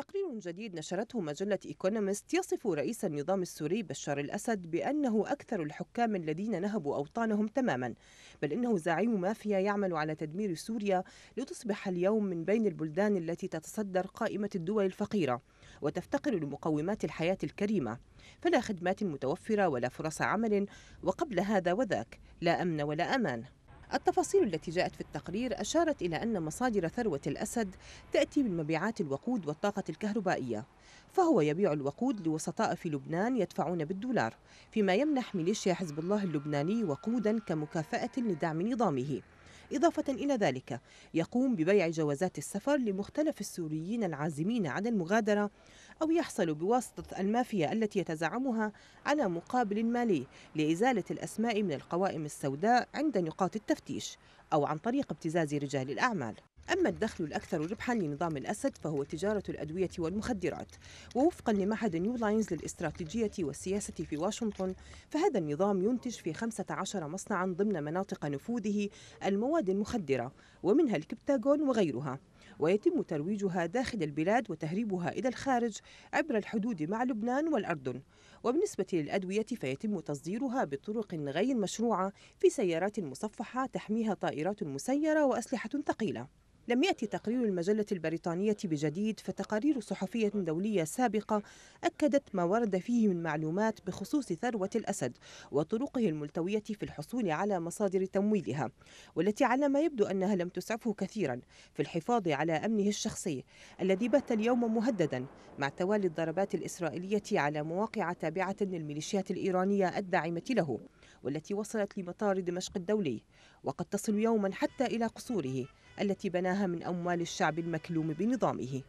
تقرير جديد نشرته مجلة إيكونومست يصف رئيس النظام السوري بشار الأسد بأنه أكثر الحكام الذين نهبوا أوطانهم تماما بل إنه زعيم مافيا يعمل على تدمير سوريا لتصبح اليوم من بين البلدان التي تتصدر قائمة الدول الفقيرة وتفتقر لمقومات الحياة الكريمة فلا خدمات متوفرة ولا فرص عمل وقبل هذا وذاك لا أمن ولا أمان التفاصيل التي جاءت في التقرير أشارت إلى أن مصادر ثروة الأسد تأتي من مبيعات الوقود والطاقة الكهربائية فهو يبيع الوقود لوسطاء في لبنان يدفعون بالدولار فيما يمنح ميليشيا حزب الله اللبناني وقودا كمكافأة لدعم نظامه إضافة إلى ذلك يقوم ببيع جوازات السفر لمختلف السوريين العازمين على المغادرة أو يحصل بواسطة المافيا التي يتزعمها على مقابل مالي لإزالة الأسماء من القوائم السوداء عند نقاط التفتيش أو عن طريق ابتزاز رجال الأعمال أما الدخل الأكثر ربحا لنظام الأسد فهو تجارة الأدوية والمخدرات ووفقا لمعهد نيو لاينز للاستراتيجية والسياسة في واشنطن فهذا النظام ينتج في 15 مصنعا ضمن مناطق نفوذه المواد المخدرة ومنها الكبتاغون وغيرها ويتم ترويجها داخل البلاد وتهريبها إلى الخارج عبر الحدود مع لبنان والأردن وبالنسبة للأدوية فيتم تصديرها بطرق غير مشروعة في سيارات مصفحة تحميها طائرات مسيرة وأسلحة ثقيلة لم يأتي تقرير المجلة البريطانية بجديد فتقارير صحفية دولية سابقة أكدت ما ورد فيه من معلومات بخصوص ثروة الأسد وطرقه الملتوية في الحصول على مصادر تمويلها والتي على ما يبدو أنها لم تسعفه كثيرا في الحفاظ على أمنه الشخصي الذي بات اليوم مهددا مع توالي الضربات الإسرائيلية على مواقع تابعة للميليشيات الإيرانية الداعمة له والتي وصلت لمطار دمشق الدولي وقد تصل يوما حتى إلى قصوره التي بناها من أموال الشعب المكلوم بنظامه